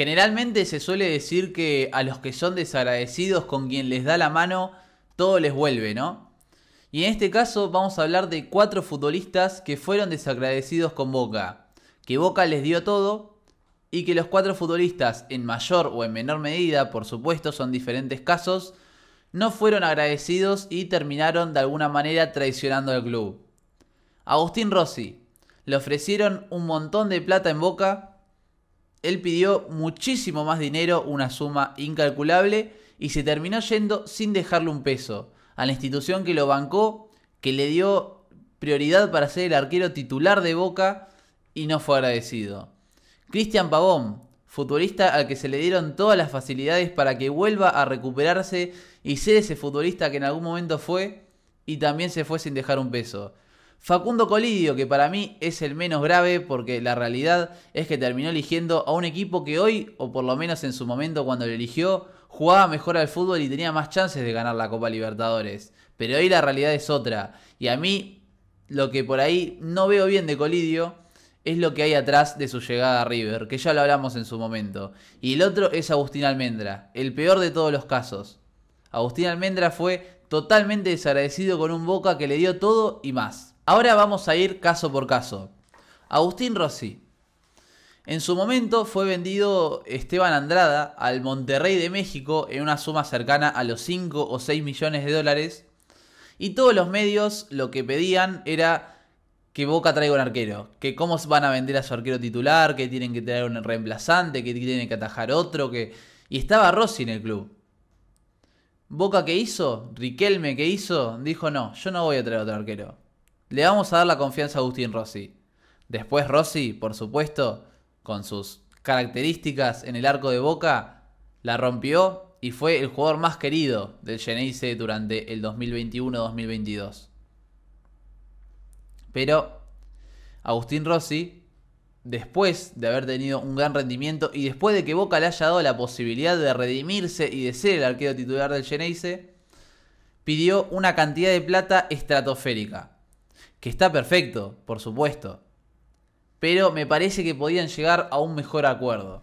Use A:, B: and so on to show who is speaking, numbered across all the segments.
A: Generalmente se suele decir que a los que son desagradecidos con quien les da la mano, todo les vuelve, ¿no? Y en este caso vamos a hablar de cuatro futbolistas que fueron desagradecidos con Boca, que Boca les dio todo y que los cuatro futbolistas, en mayor o en menor medida, por supuesto, son diferentes casos, no fueron agradecidos y terminaron de alguna manera traicionando al club. Agustín Rossi, le ofrecieron un montón de plata en Boca él pidió muchísimo más dinero, una suma incalculable, y se terminó yendo sin dejarle un peso a la institución que lo bancó, que le dio prioridad para ser el arquero titular de Boca y no fue agradecido. Cristian Pavón, futbolista al que se le dieron todas las facilidades para que vuelva a recuperarse y ser ese futbolista que en algún momento fue y también se fue sin dejar un peso. Facundo Colidio, que para mí es el menos grave porque la realidad es que terminó eligiendo a un equipo que hoy, o por lo menos en su momento cuando lo eligió, jugaba mejor al fútbol y tenía más chances de ganar la Copa Libertadores. Pero hoy la realidad es otra. Y a mí lo que por ahí no veo bien de Colidio es lo que hay atrás de su llegada a River, que ya lo hablamos en su momento. Y el otro es Agustín Almendra, el peor de todos los casos. Agustín Almendra fue totalmente desagradecido con un Boca que le dio todo y más. Ahora vamos a ir caso por caso. Agustín Rossi. En su momento fue vendido Esteban Andrada al Monterrey de México en una suma cercana a los 5 o 6 millones de dólares. Y todos los medios lo que pedían era que Boca traiga un arquero, que cómo van a vender a su arquero titular, que tienen que traer un reemplazante, que tienen que atajar otro, que... Y estaba Rossi en el club. Boca qué hizo, Riquelme qué hizo, dijo no, yo no voy a traer otro arquero. Le vamos a dar la confianza a Agustín Rossi. Después Rossi, por supuesto, con sus características en el arco de Boca, la rompió y fue el jugador más querido del Geneise durante el 2021-2022. Pero Agustín Rossi, después de haber tenido un gran rendimiento y después de que Boca le haya dado la posibilidad de redimirse y de ser el arquero titular del Geneise, pidió una cantidad de plata estratosférica que está perfecto, por supuesto. Pero me parece que podían llegar a un mejor acuerdo.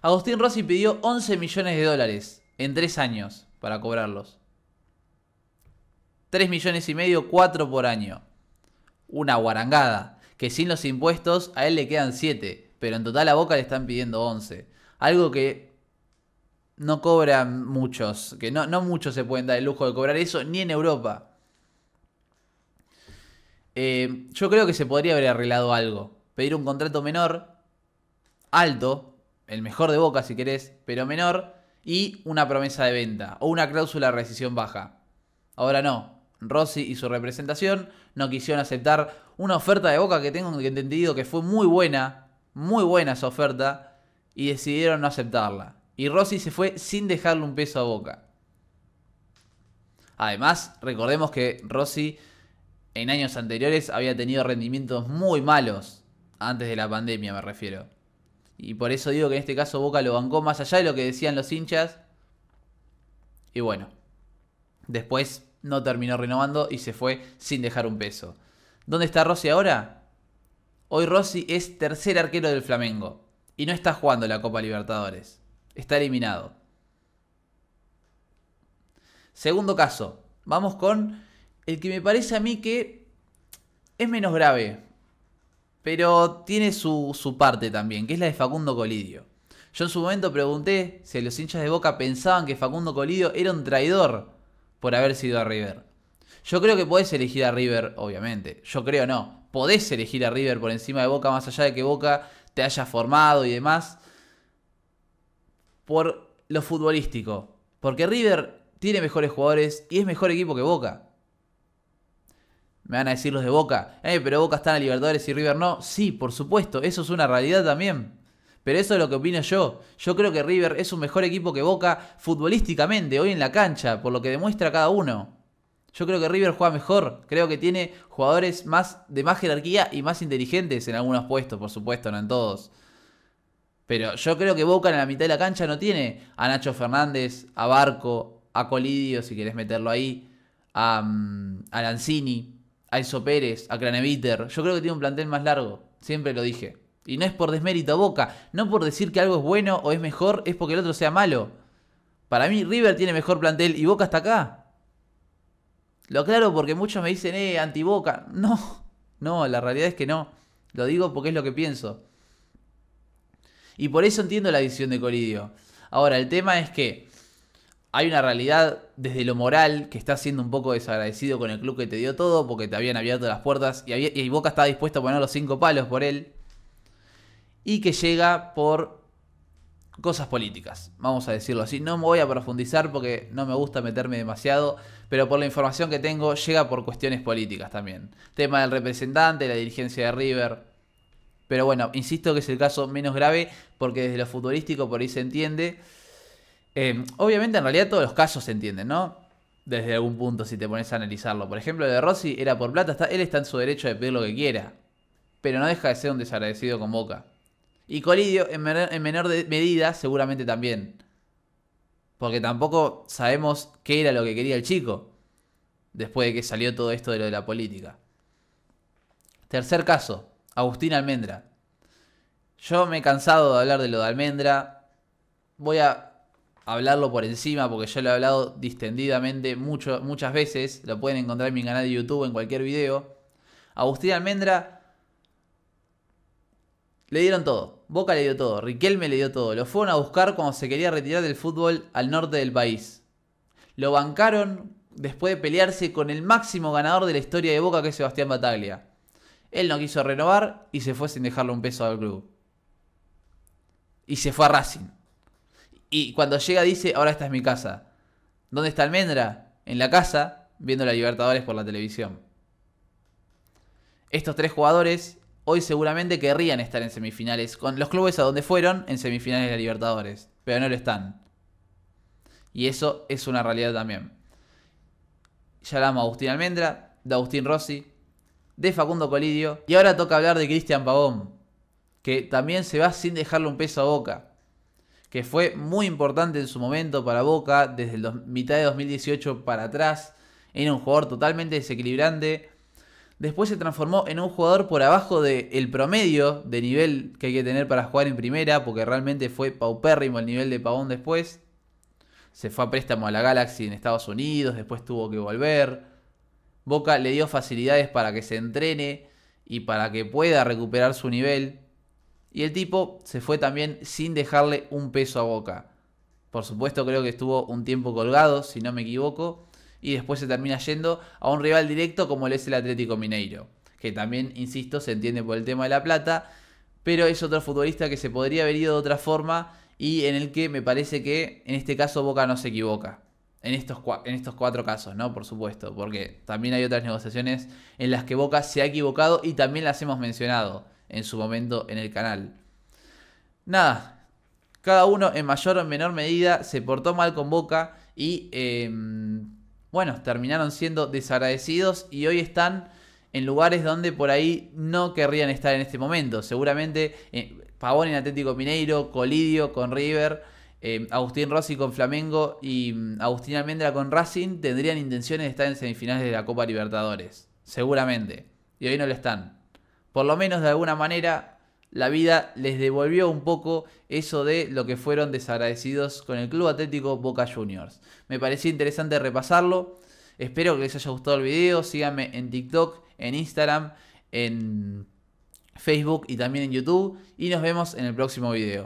A: Agustín Rossi pidió 11 millones de dólares en 3 años para cobrarlos. 3 millones y medio, 4 por año. Una guarangada, que sin los impuestos a él le quedan 7, pero en total a Boca le están pidiendo 11. Algo que no cobran muchos, que no, no muchos se pueden dar el lujo de cobrar eso, ni en Europa. Eh, yo creo que se podría haber arreglado algo. Pedir un contrato menor, alto, el mejor de Boca si querés, pero menor, y una promesa de venta o una cláusula de rescisión baja. Ahora no, Rossi y su representación no quisieron aceptar una oferta de Boca que tengo entendido que fue muy buena, muy buena esa oferta, y decidieron no aceptarla. Y Rossi se fue sin dejarle un peso a Boca. Además, recordemos que Rossi en años anteriores había tenido rendimientos muy malos. Antes de la pandemia me refiero. Y por eso digo que en este caso Boca lo bancó más allá de lo que decían los hinchas. Y bueno, después no terminó renovando y se fue sin dejar un peso. ¿Dónde está Rossi ahora? Hoy Rossi es tercer arquero del Flamengo y no está jugando la Copa Libertadores. Está eliminado. Segundo caso, vamos con el que me parece a mí que es menos grave, pero tiene su, parte también, que es la de Facundo Colidio. Yo en su momento pregunté si los hinchas de Boca pensaban que Facundo Colidio era un traidor por haber sido a River. Yo creo que podés elegir a River, obviamente. Yo creo no. Podés elegir a River por encima de Boca, más allá de que Boca te haya formado y demás. Por lo futbolístico. Porque River tiene mejores jugadores y es mejor equipo que Boca. Me van a decir los de Boca, eh, pero Boca está en Libertadores y River no. Sí, por supuesto, eso es una realidad también. Pero eso es lo que opino yo. Yo creo que River es un mejor equipo que Boca futbolísticamente, hoy en la cancha, por lo que demuestra cada uno. Yo creo que River juega mejor, creo que tiene jugadores más de más jerarquía y más inteligentes en algunos puestos, por supuesto, no en todos. Pero yo creo que Boca en la mitad de la cancha no tiene a Nacho Fernández, a Barco, a Colidio, si querés meterlo ahí, a, mm, a Lanzini a Pérez, a Craneviter. Yo creo que tiene un plantel más largo, siempre lo dije. Y no es por desmérito Boca, no por decir que algo es bueno o es mejor, es porque el otro sea malo. Para mí River tiene mejor plantel y Boca está acá. Lo aclaro porque muchos me dicen, eh, anti-Boca. No, no, la realidad es que no. Lo digo porque es lo que pienso. Y por eso entiendo la visión de Colidio. Ahora, el tema es que hay una realidad desde lo moral que está siendo un poco desagradecido con el club que te dio todo porque te habían abierto las puertas y, Boca está dispuesto a poner los cinco palos por él. Y que llega por cosas políticas, vamos a decirlo así. No me voy a profundizar porque no me gusta meterme demasiado, pero por la información que tengo llega por cuestiones políticas también. Tema del representante, la dirigencia de River. Pero bueno, insisto que es el caso menos grave porque desde lo futurístico por ahí se entiende. Eh, obviamente en realidad todos los casos se entienden, ¿no? Desde algún punto si te pones a analizarlo. Por ejemplo, el de Rossi era por plata, él está en su derecho de pedir lo que quiera. Pero no deja de ser un desagradecido con Boca. Y Colidio en, menor, medida seguramente también. Porque tampoco sabemos qué era lo que quería el chico. Después de que salió todo esto de lo de la política. Tercer caso, Agustín Almendra. Yo me he cansado de hablar de lo de Almendra. Voy a hablarlo por encima, porque yo lo he hablado distendidamente muchas veces. Lo pueden encontrar en mi canal de YouTube, en cualquier video. Agustín Almendra le dieron todo. Boca le dio todo. Riquelme le dio todo. Lo fueron a buscar cuando se quería retirar del fútbol al norte del país. Lo bancaron después de pelearse con el máximo ganador de la historia de Boca, que es Sebastián Bataglia. Él no quiso renovar y se fue sin dejarle un peso al club. Y se fue a Racing. Y cuando llega dice, ahora esta es mi casa. ¿Dónde está Almendra? En la casa, viendo la Libertadores por la televisión. Estos tres jugadores hoy seguramente querrían estar en semifinales, con los clubes a donde fueron en semifinales de la Libertadores, pero no lo están. Y eso es una realidad también. Ya hablamos de Agustín Almendra, de Agustín Rossi, de Facundo Colidio, y ahora toca hablar de Cristian Pavón, que también se va sin dejarle un peso a Boca que fue muy importante en su momento para Boca, desde la mitad de 2018 para atrás, era un jugador totalmente desequilibrante. Después se transformó en un jugador por abajo del el promedio de nivel que hay que tener para jugar en primera, porque realmente fue paupérrimo el nivel de Pavón después. Se fue a préstamo a la Galaxy en Estados Unidos, después tuvo que volver. Boca le dio facilidades para que se entrene y para que pueda recuperar su nivel y el tipo se fue también sin dejarle un peso a Boca. Por supuesto creo que estuvo un tiempo colgado, si no me equivoco. Y después se termina yendo a un rival directo como es el Atlético Mineiro. Que también, insisto, se entiende por el tema de la plata. Pero es otro futbolista que se podría haber ido de otra forma y en el que me parece que en este caso Boca no se equivoca. en estos cuatro casos, ¿no? Por supuesto, porque también hay otras negociaciones en las que Boca se ha equivocado y también las hemos mencionado en su momento en el canal. Nada, cada uno en mayor o menor medida se portó mal con Boca y em, bueno, terminaron siendo desagradecidos y hoy están en lugares donde por ahí no querrían estar en este momento. Seguramente eh, Pavón en Atlético Mineiro, Colidio con River, em, Agustín Rossi con Flamengo y em, Agustín Almendra con Racing tendrían intenciones de estar en semifinales de la Copa Libertadores. Seguramente. Y hoy no lo están por lo menos de alguna manera, la vida les devolvió un poco eso de lo que fueron desagradecidos con el Club Atlético Boca Juniors. Me pareció interesante repasarlo. Espero que les haya gustado el video. Síganme en TikTok, en Instagram, en Facebook y también en YouTube. Y nos vemos en el próximo video.